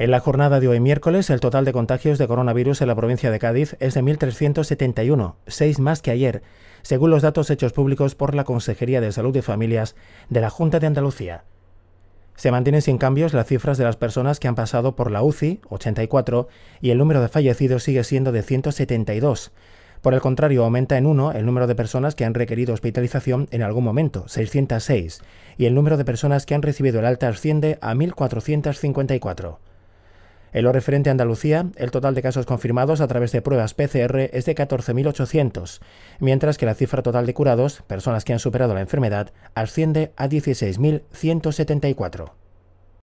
En la jornada de hoy miércoles, el total de contagios de coronavirus en la provincia de Cádiz es de 1.371, 6 más que ayer, según los datos hechos públicos por la Consejería de Salud de Familias de la Junta de Andalucía. Se mantienen sin cambios las cifras de las personas que han pasado por la UCI, 84, y el número de fallecidos sigue siendo de 172. Por el contrario, aumenta en uno el número de personas que han requerido hospitalización en algún momento, 606, y el número de personas que han recibido el alta asciende a 1.454. En lo referente a Andalucía, el total de casos confirmados a través de pruebas PCR es de 14.800, mientras que la cifra total de curados, personas que han superado la enfermedad, asciende a 16.174.